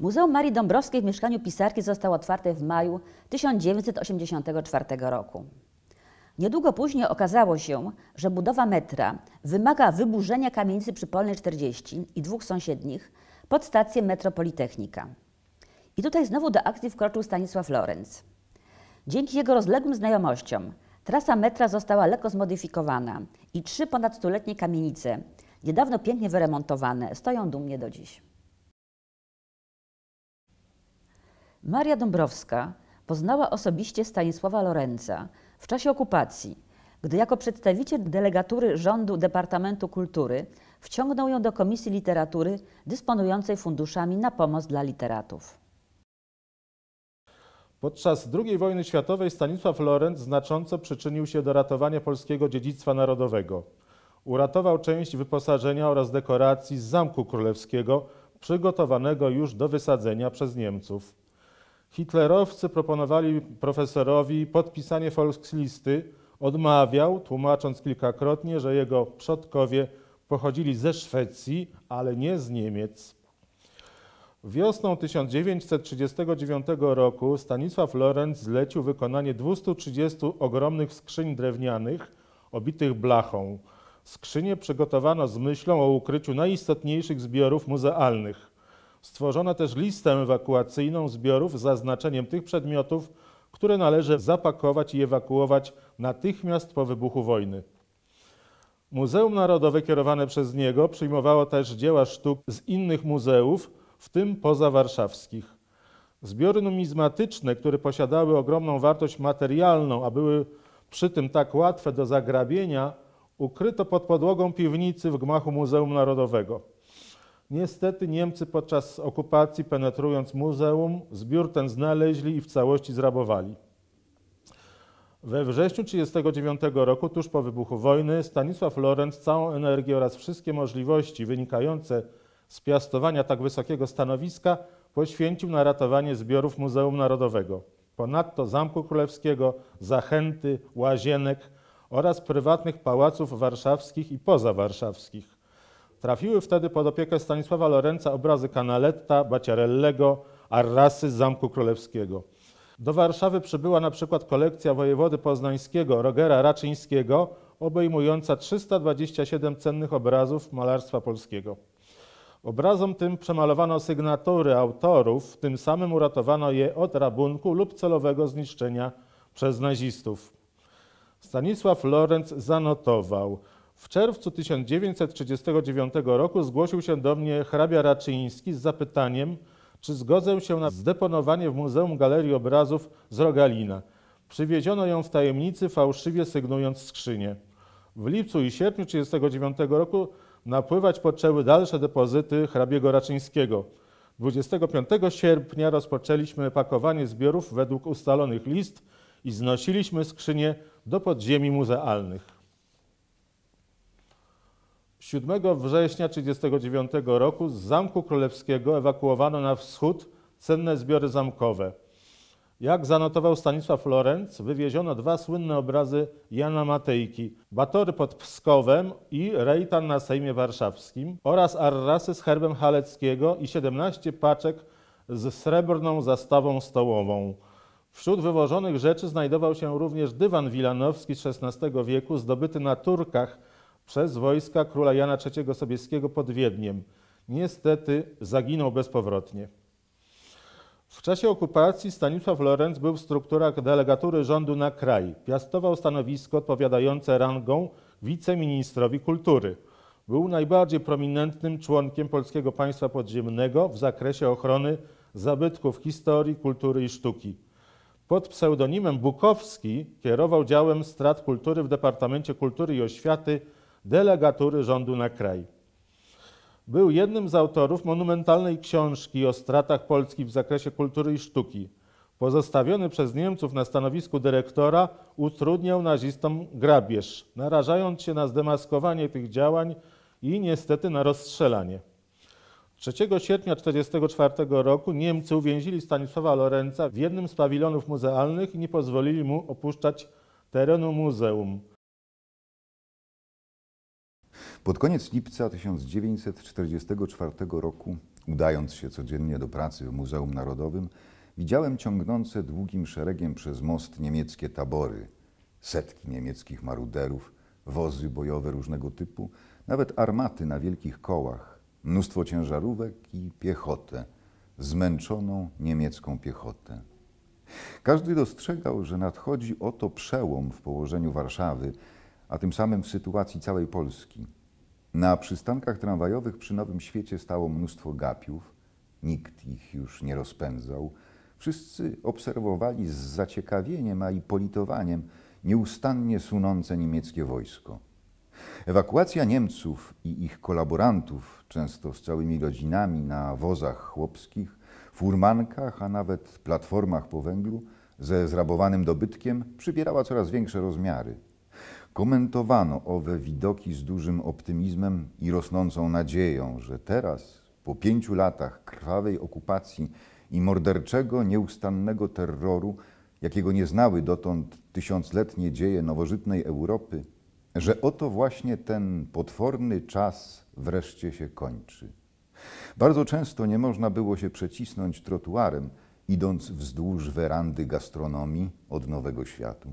Muzeum Marii Dąbrowskiej w mieszkaniu pisarki zostało otwarte w maju 1984 roku. Niedługo później okazało się, że budowa metra wymaga wyburzenia kamienicy przy Polnej 40 i dwóch sąsiednich pod stację Metropolitechnika. I tutaj znowu do akcji wkroczył Stanisław Lorenz. Dzięki jego rozległym znajomościom trasa metra została lekko zmodyfikowana i trzy ponad stuletnie kamienice, niedawno pięknie wyremontowane, stoją dumnie do dziś. Maria Dąbrowska poznała osobiście Stanisława Lorenza w czasie okupacji, gdy jako przedstawiciel delegatury rządu Departamentu Kultury wciągnął ją do Komisji Literatury dysponującej funduszami na pomoc dla literatów. Podczas II wojny światowej Stanisław Lorenz znacząco przyczynił się do ratowania polskiego dziedzictwa narodowego. Uratował część wyposażenia oraz dekoracji z Zamku Królewskiego, przygotowanego już do wysadzenia przez Niemców. Hitlerowcy proponowali profesorowi podpisanie Volkslisty. Odmawiał, tłumacząc kilkakrotnie, że jego przodkowie pochodzili ze Szwecji, ale nie z Niemiec. Wiosną 1939 roku Stanisław Lorenz zlecił wykonanie 230 ogromnych skrzyń drewnianych obitych blachą. Skrzynie przygotowano z myślą o ukryciu najistotniejszych zbiorów muzealnych. Stworzono też listę ewakuacyjną zbiorów z zaznaczeniem tych przedmiotów, które należy zapakować i ewakuować natychmiast po wybuchu wojny. Muzeum Narodowe kierowane przez niego przyjmowało też dzieła sztuk z innych muzeów, w tym pozawarszawskich. Zbiory numizmatyczne, które posiadały ogromną wartość materialną, a były przy tym tak łatwe do zagrabienia, ukryto pod podłogą piwnicy w gmachu Muzeum Narodowego. Niestety Niemcy podczas okupacji, penetrując muzeum, zbiór ten znaleźli i w całości zrabowali. We wrześniu 1939 roku, tuż po wybuchu wojny, Stanisław Lorenz całą energię oraz wszystkie możliwości wynikające z piastowania tak wysokiego stanowiska poświęcił na ratowanie zbiorów Muzeum Narodowego. Ponadto Zamku Królewskiego, Zachęty, Łazienek oraz prywatnych pałaców warszawskich i pozawarszawskich. Trafiły wtedy pod opiekę Stanisława Lorenza obrazy Canaletta, Baciarellego, Arrasy z Zamku Królewskiego. Do Warszawy przybyła na przykład kolekcja wojewody poznańskiego Rogera Raczyńskiego, obejmująca 327 cennych obrazów malarstwa polskiego. Obrazom tym przemalowano sygnatury autorów, tym samym uratowano je od rabunku lub celowego zniszczenia przez nazistów. Stanisław Lorenz zanotował – w czerwcu 1939 roku zgłosił się do mnie hrabia Raczyński z zapytaniem, czy zgodzę się na zdeponowanie w Muzeum Galerii Obrazów z Rogalina. Przywieziono ją w tajemnicy, fałszywie sygnując skrzynię. W lipcu i sierpniu 1939 roku napływać poczęły dalsze depozyty hrabiego Raczyńskiego. 25 sierpnia rozpoczęliśmy pakowanie zbiorów według ustalonych list i znosiliśmy skrzynie do podziemi muzealnych. 7 września 1939 roku z Zamku Królewskiego ewakuowano na wschód cenne zbiory zamkowe. Jak zanotował Stanisław Lorenz, wywieziono dwa słynne obrazy Jana Matejki, Batory pod Pskowem i Rejtan na Sejmie Warszawskim oraz arrasy z herbem Haleckiego i 17 paczek z srebrną zastawą stołową. Wśród wywożonych rzeczy znajdował się również dywan wilanowski z XVI wieku, zdobyty na Turkach przez wojska króla Jana III Sobieskiego pod Wiedniem. Niestety zaginął bezpowrotnie. W czasie okupacji Stanisław Lorenz był w strukturach delegatury rządu na kraj. Piastował stanowisko odpowiadające rangą wiceministrowi kultury. Był najbardziej prominentnym członkiem polskiego państwa podziemnego w zakresie ochrony zabytków historii, kultury i sztuki. Pod pseudonimem Bukowski kierował działem strat kultury w Departamencie Kultury i Oświaty delegatury rządu na kraj. Był jednym z autorów monumentalnej książki o stratach Polski w zakresie kultury i sztuki. Pozostawiony przez Niemców na stanowisku dyrektora utrudniał nazistom grabież, narażając się na zdemaskowanie tych działań i niestety na rozstrzelanie. 3 sierpnia 1944 roku Niemcy uwięzili Stanisława Lorenza w jednym z pawilonów muzealnych i nie pozwolili mu opuszczać terenu muzeum. Pod koniec lipca 1944 roku, udając się codziennie do pracy w Muzeum Narodowym, widziałem ciągnące długim szeregiem przez most niemieckie tabory, setki niemieckich maruderów, wozy bojowe różnego typu, nawet armaty na wielkich kołach, mnóstwo ciężarówek i piechotę, zmęczoną niemiecką piechotę. Każdy dostrzegał, że nadchodzi oto przełom w położeniu Warszawy, a tym samym w sytuacji całej Polski – na przystankach tramwajowych przy Nowym Świecie stało mnóstwo gapiów. Nikt ich już nie rozpędzał. Wszyscy obserwowali z zaciekawieniem, a i politowaniem nieustannie sunące niemieckie wojsko. Ewakuacja Niemców i ich kolaborantów, często z całymi rodzinami na wozach chłopskich, furmankach, a nawet platformach po węglu, ze zrabowanym dobytkiem, przybierała coraz większe rozmiary – Komentowano owe widoki z dużym optymizmem i rosnącą nadzieją, że teraz, po pięciu latach krwawej okupacji i morderczego, nieustannego terroru, jakiego nie znały dotąd tysiącletnie dzieje nowożytnej Europy, że oto właśnie ten potworny czas wreszcie się kończy. Bardzo często nie można było się przecisnąć trotuarem, idąc wzdłuż werandy gastronomii od Nowego Światu.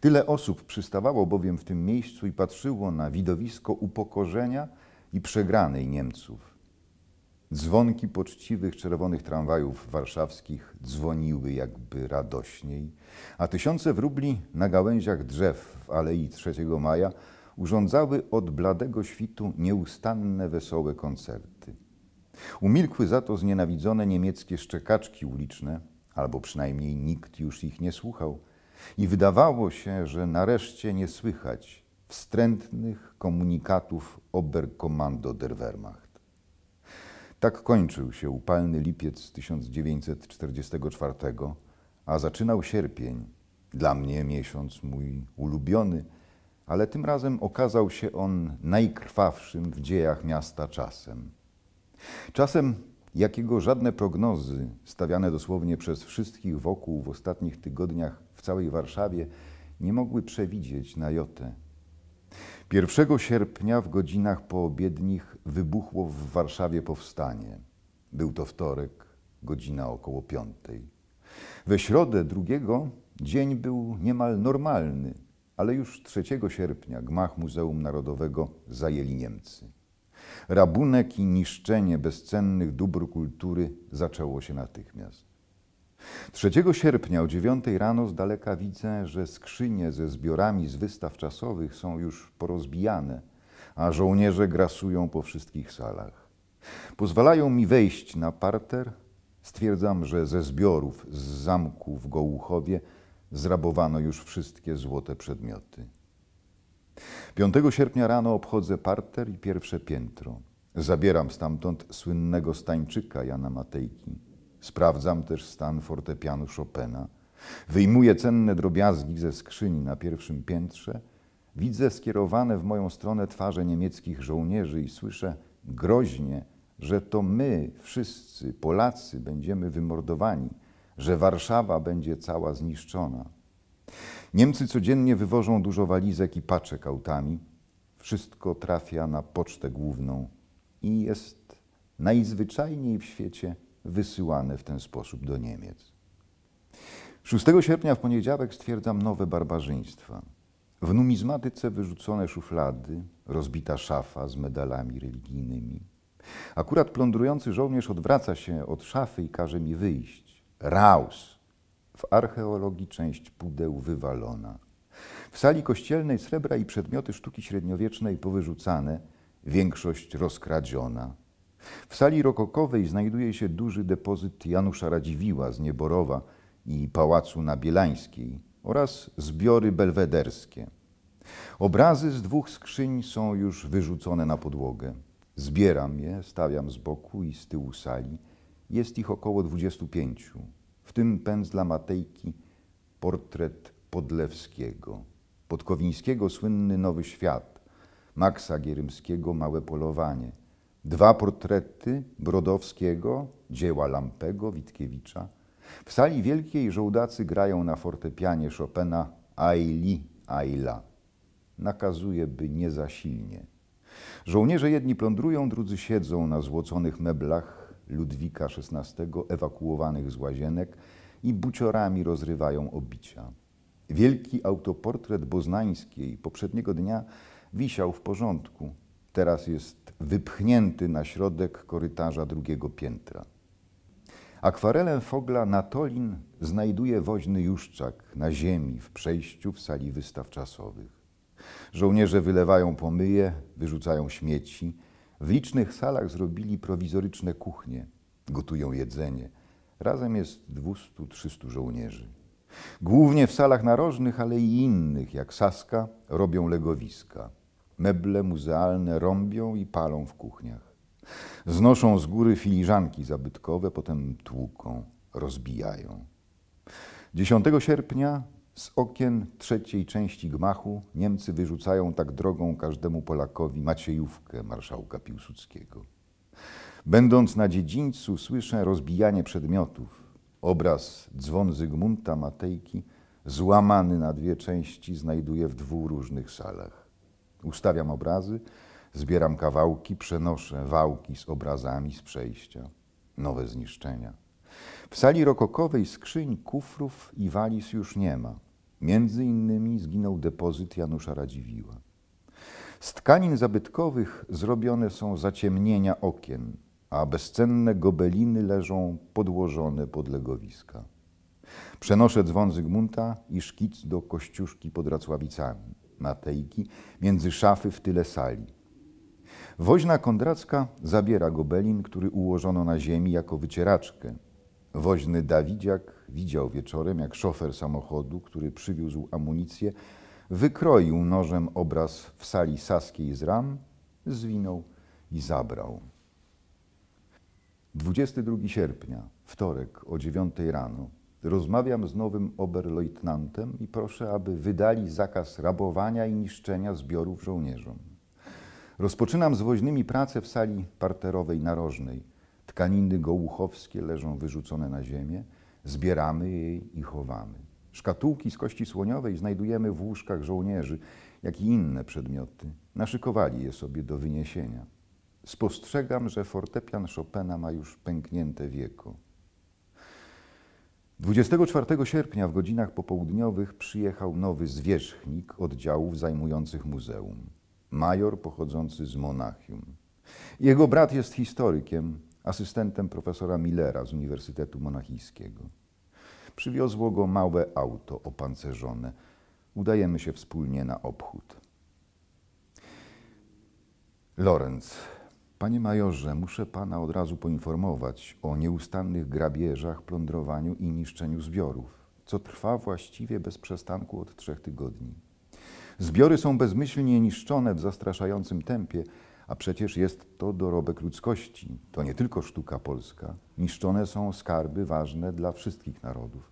Tyle osób przystawało bowiem w tym miejscu i patrzyło na widowisko upokorzenia i przegranej Niemców. Dzwonki poczciwych czerwonych tramwajów warszawskich dzwoniły jakby radośniej, a tysiące wróbli na gałęziach drzew w Alei 3 Maja urządzały od bladego świtu nieustanne wesołe koncerty. Umilkły za to znienawidzone niemieckie szczekaczki uliczne, albo przynajmniej nikt już ich nie słuchał – i wydawało się, że nareszcie nie słychać wstrętnych komunikatów Oberkommando der Wehrmacht. Tak kończył się upalny lipiec 1944, a zaczynał sierpień. Dla mnie miesiąc mój ulubiony, ale tym razem okazał się on najkrwawszym w dziejach miasta czasem. Czasem, jakiego żadne prognozy, stawiane dosłownie przez wszystkich wokół w ostatnich tygodniach, całej Warszawie nie mogły przewidzieć na jotę. 1 sierpnia w godzinach poobiednich wybuchło w Warszawie powstanie. Był to wtorek, godzina około piątej. We środę drugiego dzień był niemal normalny, ale już 3 sierpnia gmach Muzeum Narodowego zajęli Niemcy. Rabunek i niszczenie bezcennych dóbr kultury zaczęło się natychmiast. 3 sierpnia o 9 rano z daleka widzę, że skrzynie ze zbiorami z wystaw czasowych są już porozbijane, a żołnierze grasują po wszystkich salach. Pozwalają mi wejść na parter. Stwierdzam, że ze zbiorów z zamku w Gołuchowie zrabowano już wszystkie złote przedmioty. 5 sierpnia rano obchodzę parter i pierwsze piętro. Zabieram stamtąd słynnego stańczyka Jana Matejki. Sprawdzam też stan fortepianu Chopina. Wyjmuję cenne drobiazgi ze skrzyni na pierwszym piętrze. Widzę skierowane w moją stronę twarze niemieckich żołnierzy i słyszę groźnie, że to my, wszyscy Polacy, będziemy wymordowani, że Warszawa będzie cała zniszczona. Niemcy codziennie wywożą dużo walizek i paczek autami. Wszystko trafia na pocztę główną i jest najzwyczajniej w świecie wysyłane w ten sposób do Niemiec. 6 sierpnia w poniedziałek stwierdzam nowe barbarzyństwa. W numizmatyce wyrzucone szuflady, rozbita szafa z medalami religijnymi. Akurat plądrujący żołnierz odwraca się od szafy i każe mi wyjść. Raus! W archeologii część pudeł wywalona. W sali kościelnej srebra i przedmioty sztuki średniowiecznej powyrzucane, większość rozkradziona. W sali rokokowej znajduje się duży depozyt Janusza Radziwiła z Nieborowa i pałacu na Bielańskiej oraz zbiory belwederskie. Obrazy z dwóch skrzyń są już wyrzucone na podłogę. Zbieram je, stawiam z boku i z tyłu sali. Jest ich około 25, w tym pędzla Matejki portret Podlewskiego, Podkowińskiego słynny Nowy Świat, Maksa Gierymskiego Małe Polowanie – dwa portrety Brodowskiego, dzieła Lampego, Witkiewicza. W sali wielkiej żołdacy grają na fortepianie Chopina Aili Aila. Nakazuje, by nie za silnie. Żołnierze jedni plądrują, drudzy siedzą na złoconych meblach Ludwika XVI, ewakuowanych z łazienek i buciorami rozrywają obicia. Wielki autoportret boznańskiej poprzedniego dnia wisiał w porządku, Teraz jest wypchnięty na środek korytarza drugiego piętra. Akwarelem Fogla Tolin znajduje woźny juszczak na ziemi w przejściu w sali wystaw czasowych. Żołnierze wylewają pomyje, wyrzucają śmieci. W licznych salach zrobili prowizoryczne kuchnie, gotują jedzenie. Razem jest 200-300 żołnierzy. Głównie w salach narożnych, ale i innych, jak Saska, robią legowiska. Meble muzealne rąbią i palą w kuchniach. Znoszą z góry filiżanki zabytkowe, potem tłuką, rozbijają. 10 sierpnia z okien trzeciej części gmachu Niemcy wyrzucają tak drogą każdemu Polakowi Maciejówkę marszałka Piłsudskiego. Będąc na dziedzińcu słyszę rozbijanie przedmiotów. Obraz dzwon Zygmunta Matejki złamany na dwie części znajduje w dwóch różnych salach. Ustawiam obrazy, zbieram kawałki, przenoszę wałki z obrazami z przejścia, nowe zniszczenia. W sali rokokowej skrzyń, kufrów i waliz już nie ma. Między innymi zginął depozyt Janusza Radziwiła. Z tkanin zabytkowych zrobione są zaciemnienia okien, a bezcenne gobeliny leżą podłożone pod legowiska. Przenoszę dzwon Zygmunta i szkic do kościuszki pod Racławicami. Matejki między szafy w tyle sali. Woźna Kondracka zabiera gobelin, który ułożono na ziemi jako wycieraczkę. Woźny Dawidziak widział wieczorem, jak szofer samochodu, który przywiózł amunicję, wykroił nożem obraz w sali saskiej z ram, zwinął i zabrał. 22 sierpnia, wtorek o 9 rano, Rozmawiam z nowym oberleutnantem i proszę, aby wydali zakaz rabowania i niszczenia zbiorów żołnierzom. Rozpoczynam z woźnymi pracę w sali parterowej narożnej. Tkaniny gołuchowskie leżą wyrzucone na ziemię. Zbieramy je i chowamy. Szkatułki z kości słoniowej znajdujemy w łóżkach żołnierzy, jak i inne przedmioty. Naszykowali je sobie do wyniesienia. Spostrzegam, że fortepian Chopina ma już pęknięte wieko. 24 sierpnia w godzinach popołudniowych przyjechał nowy zwierzchnik oddziałów zajmujących muzeum. Major pochodzący z Monachium. Jego brat jest historykiem, asystentem profesora Millera z Uniwersytetu Monachijskiego. Przywiozło go małe auto opancerzone. Udajemy się wspólnie na obchód. Lorenz Panie majorze, muszę pana od razu poinformować o nieustannych grabieżach, plądrowaniu i niszczeniu zbiorów, co trwa właściwie bez przestanku od trzech tygodni. Zbiory są bezmyślnie niszczone w zastraszającym tempie, a przecież jest to dorobek ludzkości, to nie tylko sztuka polska. Niszczone są skarby ważne dla wszystkich narodów.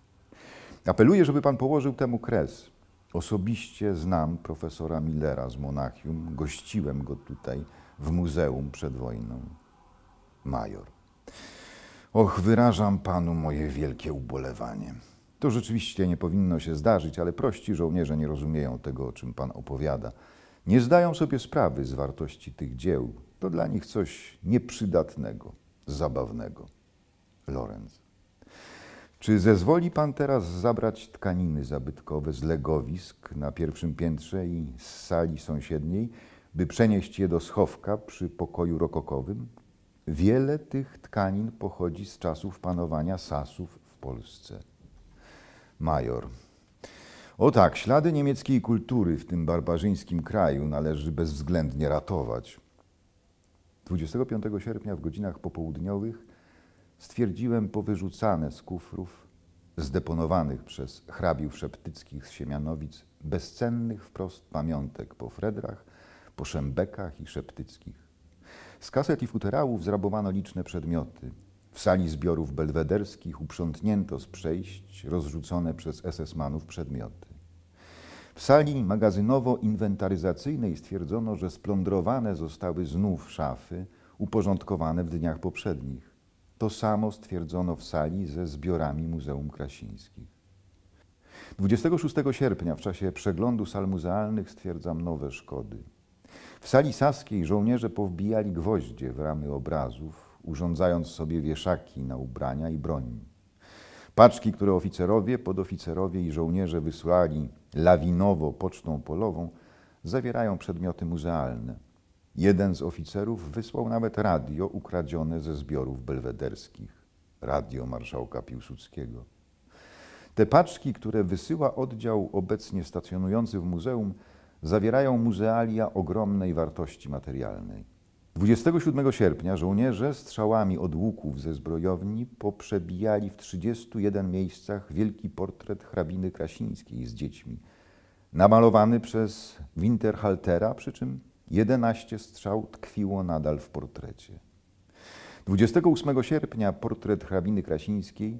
Apeluję, żeby pan położył temu kres. Osobiście znam profesora Millera z Monachium, gościłem go tutaj w muzeum przed wojną. Major. Och, wyrażam panu moje wielkie ubolewanie. To rzeczywiście nie powinno się zdarzyć, ale prości żołnierze nie rozumieją tego, o czym pan opowiada. Nie zdają sobie sprawy z wartości tych dzieł. To dla nich coś nieprzydatnego, zabawnego. Lorenz. Czy zezwoli pan teraz zabrać tkaniny zabytkowe z legowisk na pierwszym piętrze i z sali sąsiedniej? by przenieść je do schowka przy pokoju rokokowym, wiele tych tkanin pochodzi z czasów panowania Sasów w Polsce. Major. O tak, ślady niemieckiej kultury w tym barbarzyńskim kraju należy bezwzględnie ratować. 25 sierpnia w godzinach popołudniowych stwierdziłem powyrzucane z kufrów, zdeponowanych przez hrabiów szeptyckich z Siemianowic, bezcennych wprost pamiątek po Fredrach, po Szembekach i Szeptyckich. Z kaset i futerałów zrabowano liczne przedmioty. W sali zbiorów belwederskich uprzątnięto z przejść rozrzucone przez SS-manów przedmioty. W sali magazynowo-inwentaryzacyjnej stwierdzono, że splądrowane zostały znów szafy uporządkowane w dniach poprzednich. To samo stwierdzono w sali ze zbiorami Muzeum Krasińskich. 26 sierpnia w czasie przeglądu sal muzealnych stwierdzam nowe szkody. W sali saskiej żołnierze powbijali gwoździe w ramy obrazów, urządzając sobie wieszaki na ubrania i broń. Paczki, które oficerowie, podoficerowie i żołnierze wysłali lawinowo pocztą polową, zawierają przedmioty muzealne. Jeden z oficerów wysłał nawet radio ukradzione ze zbiorów belwederskich, radio marszałka Piłsudskiego. Te paczki, które wysyła oddział obecnie stacjonujący w muzeum, zawierają muzealia ogromnej wartości materialnej. 27 sierpnia żołnierze strzałami od łuków ze zbrojowni poprzebijali w 31 miejscach wielki portret hrabiny Krasińskiej z dziećmi, namalowany przez Winterhaltera, przy czym 11 strzał tkwiło nadal w portrecie. 28 sierpnia portret hrabiny Krasińskiej,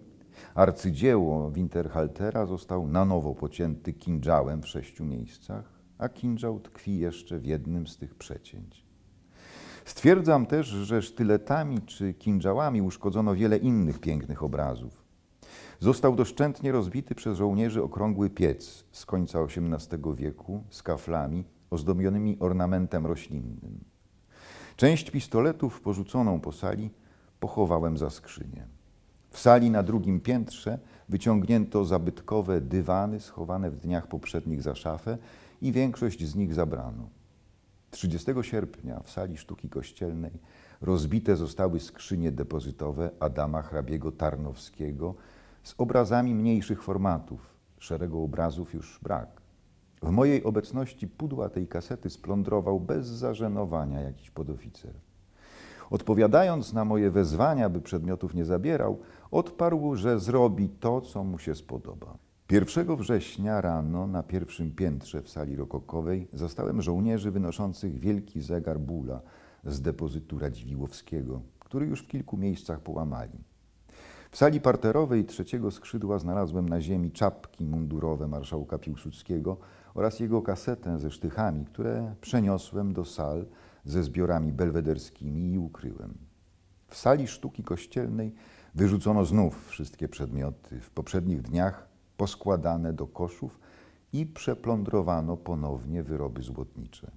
arcydzieło Winterhaltera, został na nowo pocięty kindżałem w sześciu miejscach, a kinżał tkwi jeszcze w jednym z tych przecięć. Stwierdzam też, że sztyletami czy kinżałami uszkodzono wiele innych pięknych obrazów. Został doszczętnie rozbity przez żołnierzy okrągły piec z końca XVIII wieku z kaflami ozdobionymi ornamentem roślinnym. Część pistoletów porzuconą po sali pochowałem za skrzynię. W sali na drugim piętrze wyciągnięto zabytkowe dywany schowane w dniach poprzednich za szafę i większość z nich zabrano. 30 sierpnia w sali sztuki kościelnej rozbite zostały skrzynie depozytowe Adama hrabiego Tarnowskiego z obrazami mniejszych formatów. Szeregu obrazów już brak. W mojej obecności pudła tej kasety splądrował bez zażenowania jakiś podoficer. Odpowiadając na moje wezwania, by przedmiotów nie zabierał, odparł, że zrobi to, co mu się spodoba. 1 września rano na pierwszym piętrze w sali rokokowej zastałem żołnierzy wynoszących wielki zegar bóla z depozytu Radziwiłowskiego, który już w kilku miejscach połamali. W sali parterowej trzeciego skrzydła znalazłem na ziemi czapki mundurowe marszałka Piłsudskiego oraz jego kasetę ze sztychami, które przeniosłem do sal ze zbiorami belwederskimi i ukryłem. W sali sztuki kościelnej wyrzucono znów wszystkie przedmioty. W poprzednich dniach poskładane do koszów i przeplądrowano ponownie wyroby złotnicze.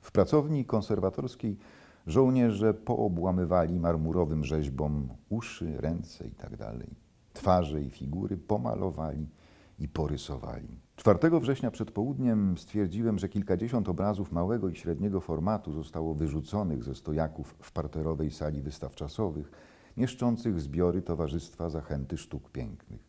W pracowni konserwatorskiej żołnierze poobłamywali marmurowym rzeźbom uszy, ręce itd. Tak Twarze i figury pomalowali i porysowali. 4 września przed południem stwierdziłem, że kilkadziesiąt obrazów małego i średniego formatu zostało wyrzuconych ze stojaków w parterowej sali wystaw czasowych, mieszczących zbiory Towarzystwa Zachęty Sztuk Pięknych.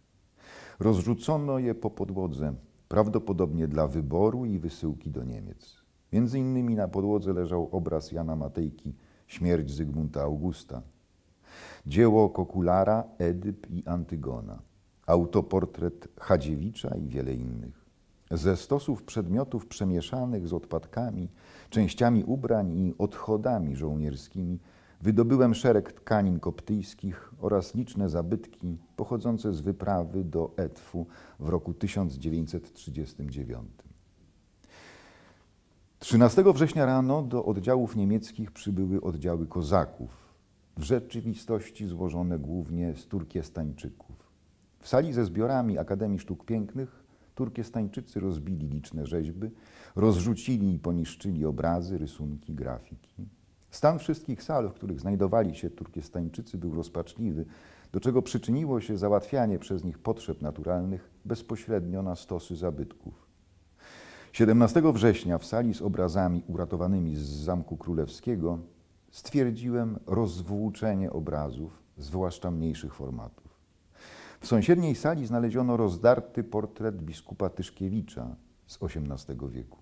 Rozrzucono je po podłodze, prawdopodobnie dla wyboru i wysyłki do Niemiec. Między innymi na podłodze leżał obraz Jana Matejki, śmierć Zygmunta Augusta, dzieło Kokulara, Edyp i Antygona, autoportret Hadziewicza i wiele innych. Ze stosów przedmiotów przemieszanych z odpadkami, częściami ubrań i odchodami żołnierskimi Wydobyłem szereg tkanin koptyjskich oraz liczne zabytki pochodzące z wyprawy do Etfu w roku 1939. 13 września rano do oddziałów niemieckich przybyły oddziały kozaków, w rzeczywistości złożone głównie z turkiestańczyków. W sali ze zbiorami Akademii Sztuk Pięknych turkiestańczycy rozbili liczne rzeźby, rozrzucili i poniszczyli obrazy, rysunki, grafiki. Stan wszystkich sal, w których znajdowali się Turkiestańczycy, był rozpaczliwy, do czego przyczyniło się załatwianie przez nich potrzeb naturalnych bezpośrednio na stosy zabytków. 17 września w sali z obrazami uratowanymi z Zamku Królewskiego stwierdziłem rozwłóczenie obrazów, zwłaszcza mniejszych formatów. W sąsiedniej sali znaleziono rozdarty portret biskupa Tyszkiewicza z XVIII wieku.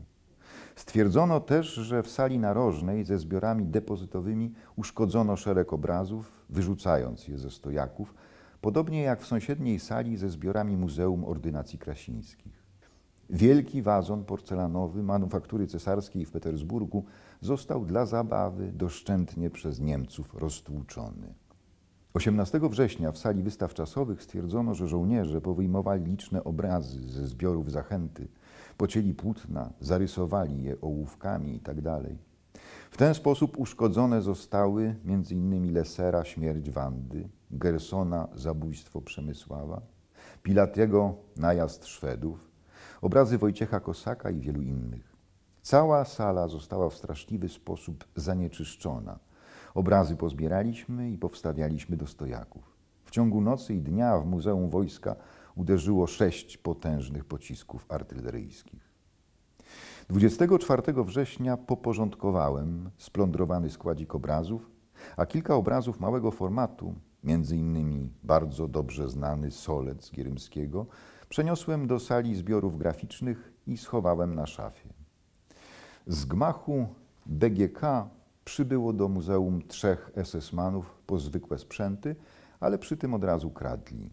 Stwierdzono też, że w sali narożnej ze zbiorami depozytowymi uszkodzono szereg obrazów, wyrzucając je ze stojaków, podobnie jak w sąsiedniej sali ze zbiorami Muzeum Ordynacji Krasińskich. Wielki wazon porcelanowy manufaktury cesarskiej w Petersburgu został dla zabawy doszczętnie przez Niemców roztłuczony. 18 września w sali wystaw czasowych stwierdzono, że żołnierze powyjmowali liczne obrazy ze zbiorów zachęty – pocięli płótna, zarysowali je ołówkami itd. Tak w ten sposób uszkodzone zostały m.in. Lesera śmierć Wandy, Gersona zabójstwo Przemysława, Pilatiego najazd Szwedów, obrazy Wojciecha Kosaka i wielu innych. Cała sala została w straszliwy sposób zanieczyszczona. Obrazy pozbieraliśmy i powstawialiśmy do stojaków. W ciągu nocy i dnia w Muzeum Wojska uderzyło sześć potężnych pocisków artyleryjskich. 24 września poporządkowałem splądrowany składzik obrazów, a kilka obrazów małego formatu, między innymi bardzo dobrze znany Solec Gierymskiego, przeniosłem do sali zbiorów graficznych i schowałem na szafie. Z gmachu DGK przybyło do muzeum trzech SS-manów po zwykłe sprzęty, ale przy tym od razu kradli.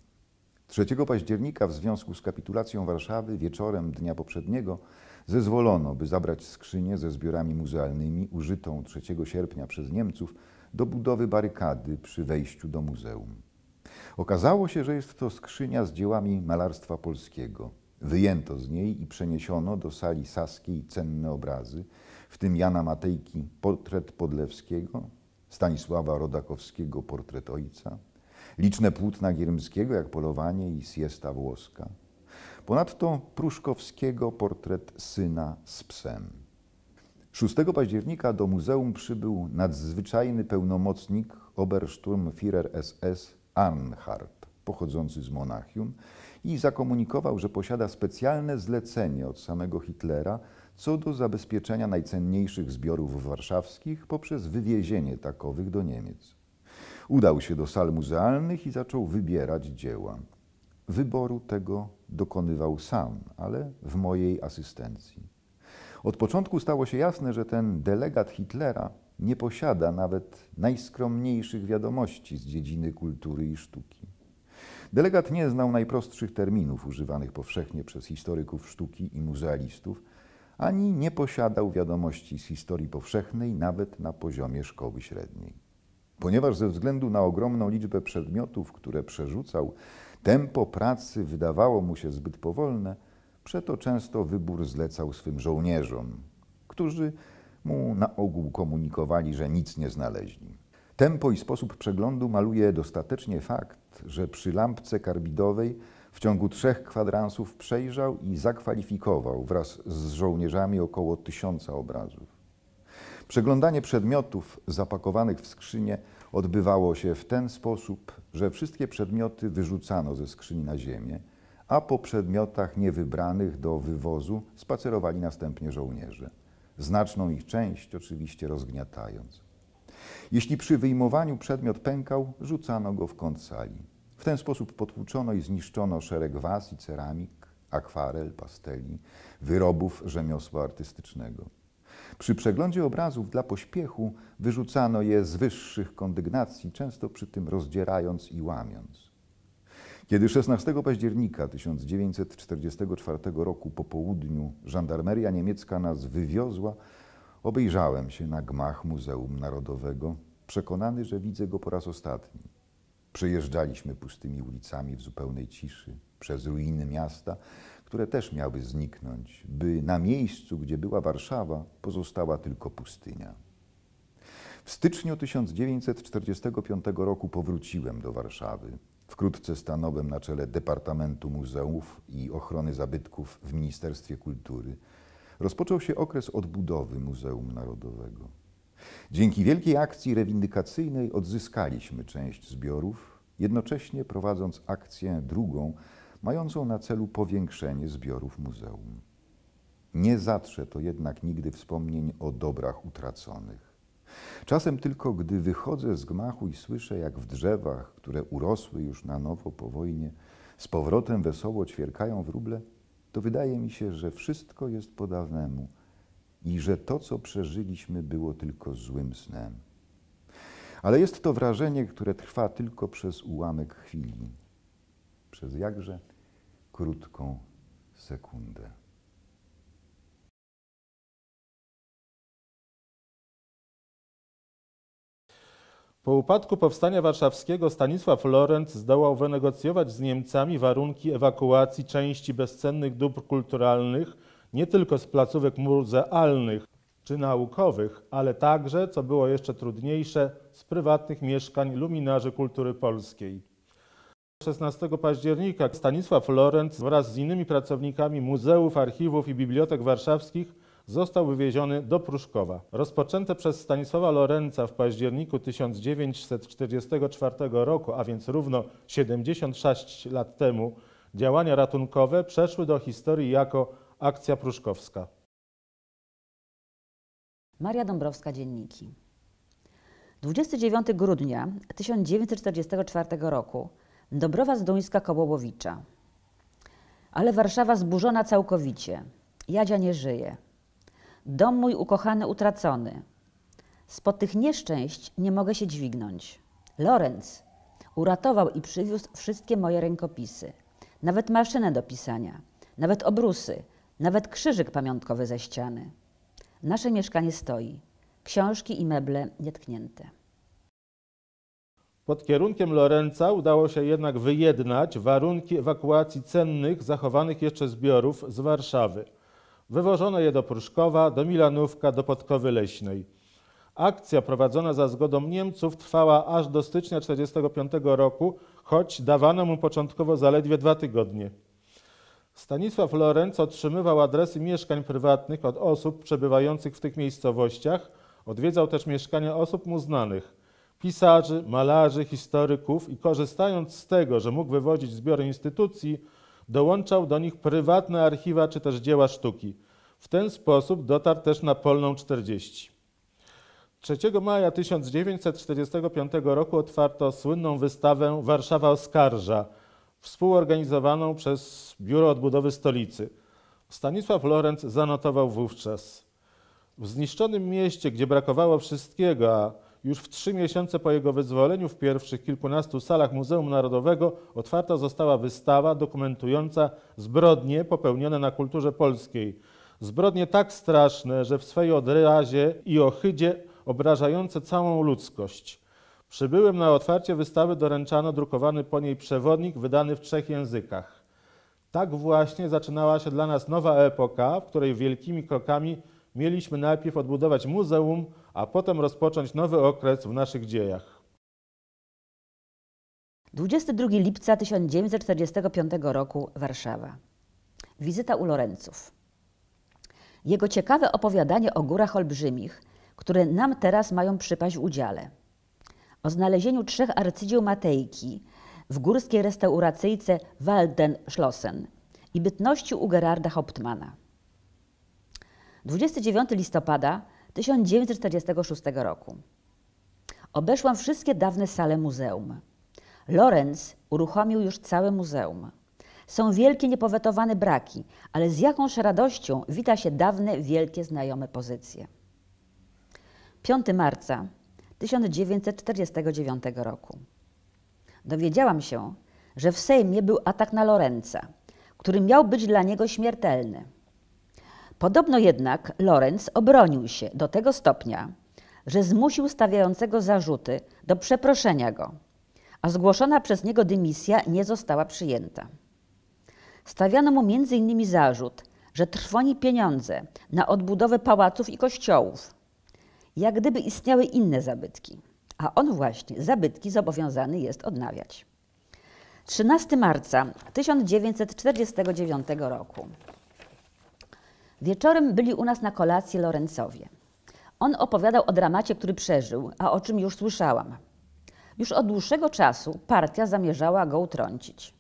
3 października w związku z kapitulacją Warszawy wieczorem dnia poprzedniego zezwolono, by zabrać skrzynię ze zbiorami muzealnymi użytą 3 sierpnia przez Niemców do budowy barykady przy wejściu do muzeum. Okazało się, że jest to skrzynia z dziełami malarstwa polskiego. Wyjęto z niej i przeniesiono do sali saskiej cenne obrazy, w tym Jana Matejki portret Podlewskiego, Stanisława Rodakowskiego portret ojca, liczne płótna Giermskiego, jak Polowanie i Siesta Włoska. Ponadto Pruszkowskiego portret syna z psem. 6 października do muzeum przybył nadzwyczajny pełnomocnik Obersturmführer SS Arnhart, pochodzący z Monachium, i zakomunikował, że posiada specjalne zlecenie od samego Hitlera co do zabezpieczenia najcenniejszych zbiorów warszawskich poprzez wywiezienie takowych do Niemiec. Udał się do sal muzealnych i zaczął wybierać dzieła. Wyboru tego dokonywał sam, ale w mojej asystencji. Od początku stało się jasne, że ten delegat Hitlera nie posiada nawet najskromniejszych wiadomości z dziedziny kultury i sztuki. Delegat nie znał najprostszych terminów używanych powszechnie przez historyków sztuki i muzealistów, ani nie posiadał wiadomości z historii powszechnej nawet na poziomie szkoły średniej. Ponieważ ze względu na ogromną liczbę przedmiotów, które przerzucał, tempo pracy wydawało mu się zbyt powolne, przeto często wybór zlecał swym żołnierzom, którzy mu na ogół komunikowali, że nic nie znaleźli. Tempo i sposób przeglądu maluje dostatecznie fakt, że przy lampce karbidowej w ciągu trzech kwadransów przejrzał i zakwalifikował wraz z żołnierzami około tysiąca obrazów. Przeglądanie przedmiotów zapakowanych w skrzynie odbywało się w ten sposób, że wszystkie przedmioty wyrzucano ze skrzyni na ziemię, a po przedmiotach niewybranych do wywozu spacerowali następnie żołnierze, znaczną ich część oczywiście rozgniatając. Jeśli przy wyjmowaniu przedmiot pękał, rzucano go w kąt sali. W ten sposób potłuczono i zniszczono szereg waz i ceramik, akwarel, pasteli, wyrobów rzemiosła artystycznego. Przy przeglądzie obrazów dla pośpiechu wyrzucano je z wyższych kondygnacji, często przy tym rozdzierając i łamiąc. Kiedy 16 października 1944 roku po południu żandarmeria niemiecka nas wywiozła, obejrzałem się na gmach Muzeum Narodowego, przekonany, że widzę go po raz ostatni. Przejeżdżaliśmy pustymi ulicami w zupełnej ciszy, przez ruiny miasta, które też miały zniknąć, by na miejscu, gdzie była Warszawa, pozostała tylko pustynia. W styczniu 1945 roku powróciłem do Warszawy. Wkrótce stanąłem na czele Departamentu Muzeów i Ochrony Zabytków w Ministerstwie Kultury. Rozpoczął się okres odbudowy Muzeum Narodowego. Dzięki wielkiej akcji rewindykacyjnej odzyskaliśmy część zbiorów, jednocześnie prowadząc akcję drugą mającą na celu powiększenie zbiorów muzeum. Nie zatrze to jednak nigdy wspomnień o dobrach utraconych. Czasem tylko, gdy wychodzę z gmachu i słyszę, jak w drzewach, które urosły już na nowo po wojnie, z powrotem wesoło ćwierkają wróble, to wydaje mi się, że wszystko jest po dawnemu i że to, co przeżyliśmy, było tylko złym snem. Ale jest to wrażenie, które trwa tylko przez ułamek chwili, przez jakże krótką sekundę. Po upadku powstania warszawskiego Stanisław Lorenz zdołał wynegocjować z Niemcami warunki ewakuacji części bezcennych dóbr kulturalnych nie tylko z placówek muzealnych czy naukowych, ale także, co było jeszcze trudniejsze, z prywatnych mieszkań luminarzy kultury polskiej. 16 października Stanisław Lorenz wraz z innymi pracownikami muzeów, archiwów i bibliotek warszawskich został wywieziony do Pruszkowa. Rozpoczęte przez Stanisława Lorenza w październiku 1944 roku, a więc równo 76 lat temu, działania ratunkowe przeszły do historii jako akcja pruszkowska. Maria Dąbrowska, dzienniki. 29 grudnia 1944 roku Dobrowa Zduńska Kołołowicza. Ale Warszawa zburzona całkowicie. Jadzia nie żyje. Dom mój ukochany utracony. Spod tych nieszczęść nie mogę się dźwignąć. Lorenz uratował i przywiózł wszystkie moje rękopisy. Nawet maszynę do pisania, nawet obrusy, nawet krzyżyk pamiątkowy ze ściany. Nasze mieszkanie stoi. Książki i meble nietknięte. Pod kierunkiem Lorenza udało się jednak wyjednać warunki ewakuacji cennych, zachowanych jeszcze zbiorów z Warszawy. Wywożono je do Pruszkowa, do Milanówka, do Podkowy Leśnej. Akcja prowadzona za zgodą Niemców trwała aż do stycznia 1945 roku, choć dawano mu początkowo zaledwie dwa tygodnie. Stanisław Lorenz otrzymywał adresy mieszkań prywatnych od osób przebywających w tych miejscowościach, odwiedzał też mieszkania osób mu znanych – pisarzy, malarzy, historyków i korzystając z tego, że mógł wywodzić zbiory instytucji, dołączał do nich prywatne archiwa czy też dzieła sztuki. W ten sposób dotarł też na Polną 40. 3 maja 1945 roku otwarto słynną wystawę Warszawa Oskarża, współorganizowaną przez Biuro Odbudowy Stolicy. Stanisław Lorenz zanotował wówczas: W zniszczonym mieście, gdzie brakowało wszystkiego, a już w trzy miesiące po jego wyzwoleniu w pierwszych kilkunastu salach Muzeum Narodowego otwarta została wystawa dokumentująca zbrodnie popełnione na kulturze polskiej. Zbrodnie tak straszne, że w swej odrazie i ohydzie obrażające całą ludzkość. Przybyłym na otwarcie wystawy doręczano drukowany po niej przewodnik wydany w trzech językach. Tak właśnie zaczynała się dla nas nowa epoka, w której wielkimi krokami mieliśmy najpierw odbudować muzeum, a potem rozpocząć nowy okres w naszych dziejach. 22 lipca 1945 roku Warszawa. Wizyta u Lorenców. Jego ciekawe opowiadanie o górach olbrzymich, które nam teraz mają przypaść w udziale. O znalezieniu trzech arcydzieł Matejki w górskiej restauracyjce Waldenschlossen i bytności u Gerarda Hauptmana. 29 listopada 1946 roku. Obeszłam wszystkie dawne sale muzeum. Lorenz uruchomił już całe muzeum. Są wielkie niepowetowane braki, ale z jakąż radością wita się dawne, wielkie, znajome pozycje. 5 marca 1949 roku. Dowiedziałam się, że w Sejmie był atak na Lorenza, który miał być dla niego śmiertelny. Podobno jednak Lorenz obronił się do tego stopnia, że zmusił stawiającego zarzuty do przeproszenia go, a zgłoszona przez niego dymisja nie została przyjęta. Stawiano mu m.in. zarzut, że trwoni pieniądze na odbudowę pałaców i kościołów, jak gdyby istniały inne zabytki, a on właśnie zabytki zobowiązany jest odnawiać. 13 marca 1949 roku Wieczorem byli u nas na kolacji Lorencowie. On opowiadał o dramacie, który przeżył, a o czym już słyszałam. Już od dłuższego czasu partia zamierzała go utrącić.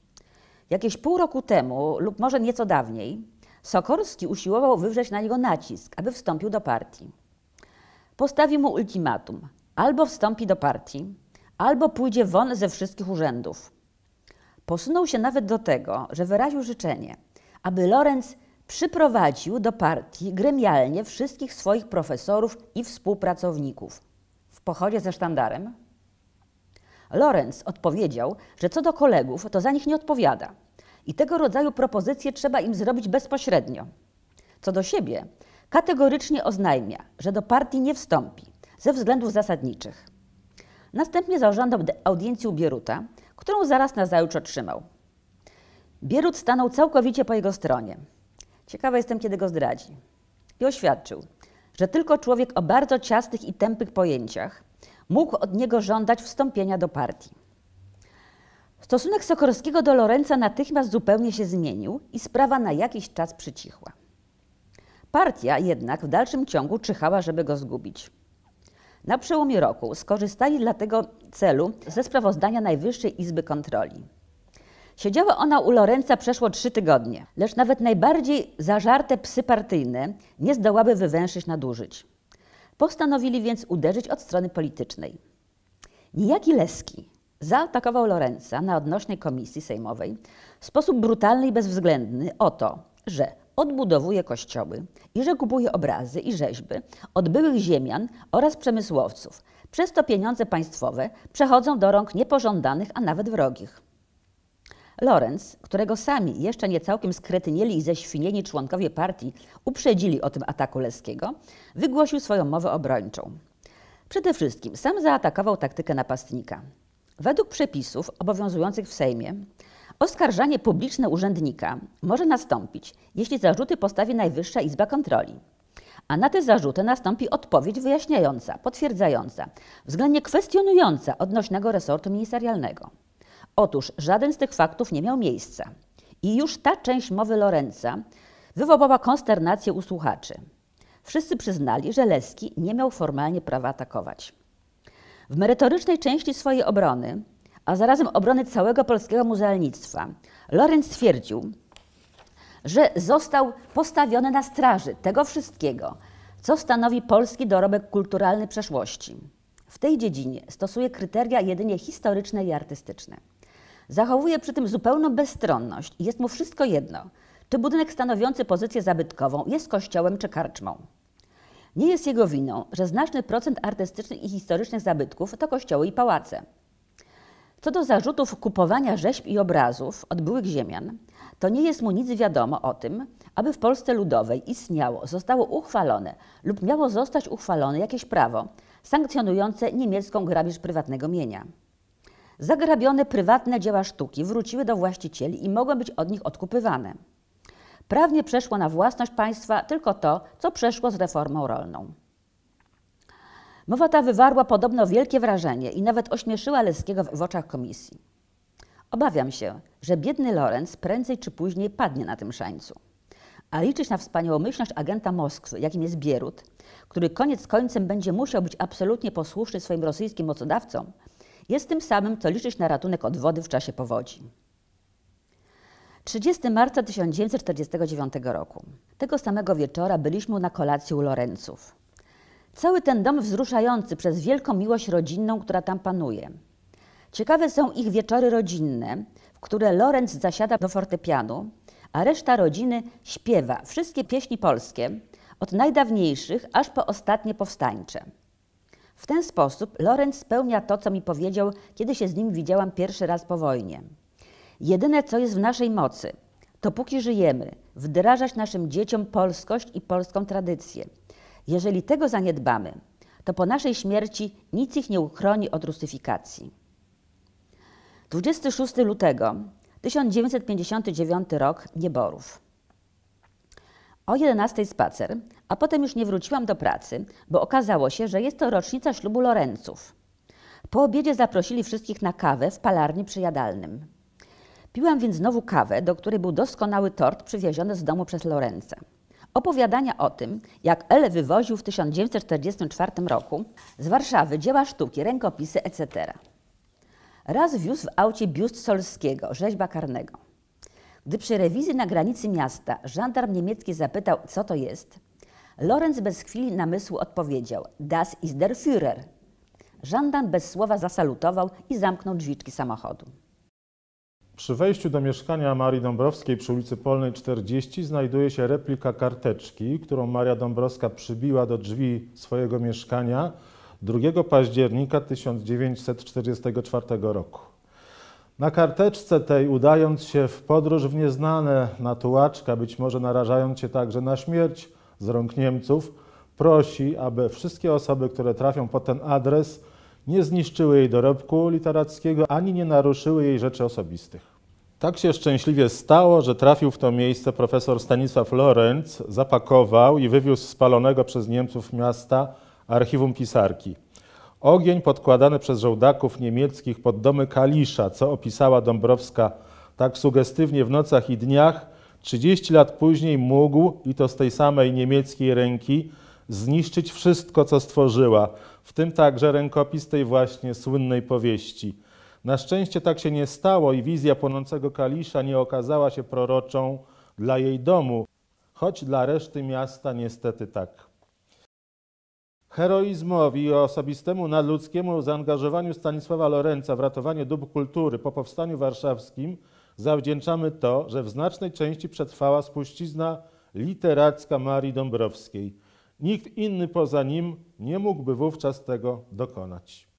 Jakieś pół roku temu, lub może nieco dawniej, Sokorski usiłował wywrzeć na niego nacisk, aby wstąpił do partii. Postawił mu ultimatum: albo wstąpi do partii, albo pójdzie won ze wszystkich urzędów. Posunął się nawet do tego, że wyraził życzenie, aby Lorenz przyprowadził do partii gremialnie wszystkich swoich profesorów i współpracowników. W pochodzie ze sztandarem? Lorenz odpowiedział, że co do kolegów, to za nich nie odpowiada i tego rodzaju propozycje trzeba im zrobić bezpośrednio. Co do siebie, kategorycznie oznajmia, że do partii nie wstąpi ze względów zasadniczych. Następnie zażądał audiencji u Bieruta, którą zaraz zajutrz otrzymał. Bierut stanął całkowicie po jego stronie. Ciekawa jestem, kiedy go zdradzi. I oświadczył, że tylko człowiek o bardzo ciasnych i tępych pojęciach mógł od niego żądać wstąpienia do partii. Stosunek Sokorskiego do Lorenza natychmiast zupełnie się zmienił i sprawa na jakiś czas przycichła. Partia jednak w dalszym ciągu czyhała, żeby go zgubić. Na przełomie roku skorzystali dla tego celu ze sprawozdania Najwyższej Izby Kontroli. Siedziała ona u Lorenza przeszło trzy tygodnie, lecz nawet najbardziej zażarte psy partyjne nie zdołaby wywęszyć nadużyć. Postanowili więc uderzyć od strony politycznej. Nijaki Leski zaatakował Lorenza na odnośnej komisji sejmowej w sposób brutalny i bezwzględny o to, że odbudowuje kościoły i że kupuje obrazy i rzeźby od byłych ziemian oraz przemysłowców. Przez to pieniądze państwowe przechodzą do rąk niepożądanych, a nawet wrogich. Lorenz, którego sami jeszcze nie całkiem skretynieli i ześwinieni członkowie partii uprzedzili o tym ataku Leskiego, wygłosił swoją mowę obrończą. Przede wszystkim sam zaatakował taktykę napastnika. Według przepisów obowiązujących w Sejmie, oskarżanie publiczne urzędnika może nastąpić, jeśli zarzuty postawi Najwyższa Izba Kontroli. A na te zarzuty nastąpi odpowiedź wyjaśniająca, potwierdzająca, względnie kwestionująca odnośnego resortu ministerialnego. Otóż żaden z tych faktów nie miał miejsca. I już ta część mowy Lorenza wywołała konsternację u słuchaczy. Wszyscy przyznali, że Leski nie miał formalnie prawa atakować. W merytorycznej części swojej obrony, a zarazem obrony całego polskiego muzealnictwa, Lorenz twierdził, że został postawiony na straży tego wszystkiego, co stanowi polski dorobek kulturalny przeszłości. W tej dziedzinie stosuje kryteria jedynie historyczne i artystyczne. Zachowuje przy tym zupełną bezstronność i jest mu wszystko jedno, czy budynek stanowiący pozycję zabytkową jest kościołem czy karczmą. Nie jest jego winą, że znaczny procent artystycznych i historycznych zabytków to kościoły i pałace. Co do zarzutów kupowania rzeźb i obrazów od byłych ziemian, to nie jest mu nic wiadomo o tym, aby w Polsce Ludowej istniało, zostało uchwalone lub miało zostać uchwalone jakieś prawo sankcjonujące niemiecką grabież prywatnego mienia. Zagrabione prywatne dzieła sztuki wróciły do właścicieli i mogą być od nich odkupywane. Prawnie przeszło na własność państwa tylko to, co przeszło z reformą rolną. Mowa ta wywarła podobno wielkie wrażenie i nawet ośmieszyła Leskiego w oczach komisji. Obawiam się, że biedny Lorenz prędzej czy później padnie na tym szańcu. A liczyć na wspaniałomyślność agenta Moskwy, jakim jest Bierut, który koniec końcem będzie musiał być absolutnie posłuszny swoim rosyjskim mocodawcom, jest tym samym, co liczyć na ratunek od wody w czasie powodzi. 30 marca 1949 roku. Tego samego wieczora byliśmy na kolacji u Lorenców. Cały ten dom wzruszający przez wielką miłość rodzinną, która tam panuje. Ciekawe są ich wieczory rodzinne, w które Lorenz zasiada do fortepianu, a reszta rodziny śpiewa wszystkie pieśni polskie, od najdawniejszych aż po ostatnie powstańcze. W ten sposób Lorenz spełnia to, co mi powiedział, kiedy się z nim widziałam pierwszy raz po wojnie. Jedyne, co jest w naszej mocy, to póki żyjemy, wdrażać naszym dzieciom polskość i polską tradycję. Jeżeli tego zaniedbamy, to po naszej śmierci nic ich nie uchroni od rusyfikacji. 26 lutego 1959 rok Nieborów. O 11 spacer, a potem już nie wróciłam do pracy, bo okazało się, że jest to rocznica ślubu Lorenców. Po obiedzie zaprosili wszystkich na kawę w palarni przyjadalnym. Piłam więc znowu kawę, do której był doskonały tort przywieziony z domu przez Lorenza. Opowiadania o tym, jak Ele wywoził w 1944 roku z Warszawy dzieła sztuki, rękopisy etc. Raz wiózł w aucie biust Solskiego, rzeźba karnego. Gdy przy rewizji na granicy miasta żandarm niemiecki zapytał, co to jest, Lorenz bez chwili namysłu odpowiedział: Das ist der Führer. Żandarm bez słowa zasalutował i zamknął drzwiczki samochodu. Przy wejściu do mieszkania Marii Dąbrowskiej przy ulicy Polnej 40 znajduje się replika karteczki, którą Maria Dąbrowska przybiła do drzwi swojego mieszkania 2 października 1944 roku. Na karteczce tej, udając się w podróż w nieznane, na tułaczka, być może narażając się także na śmierć z rąk Niemców, prosi, aby wszystkie osoby, które trafią pod ten adres, nie zniszczyły jej dorobku literackiego ani nie naruszyły jej rzeczy osobistych. Tak się szczęśliwie stało, że trafił w to miejsce profesor Stanisław Lorenz, zapakował i wywiózł spalonego przez Niemców miasta archiwum pisarki. Ogień podkładany przez żołdaków niemieckich pod domy Kalisza, co opisała Dąbrowska tak sugestywnie w nocach i dniach, 30 lat później mógł, i to z tej samej niemieckiej ręki, zniszczyć wszystko, co stworzyła, w tym także rękopis tej właśnie słynnej powieści. Na szczęście tak się nie stało i wizja płonącego Kalisza nie okazała się proroczą dla jej domu, choć dla reszty miasta niestety tak. Heroizmowi i osobistemu nadludzkiemu zaangażowaniu Stanisława Lorenza w ratowanie dóbr kultury po powstaniu warszawskim zawdzięczamy to, że w znacznej części przetrwała spuścizna literacka Marii Dąbrowskiej. Nikt inny poza nim nie mógłby wówczas tego dokonać.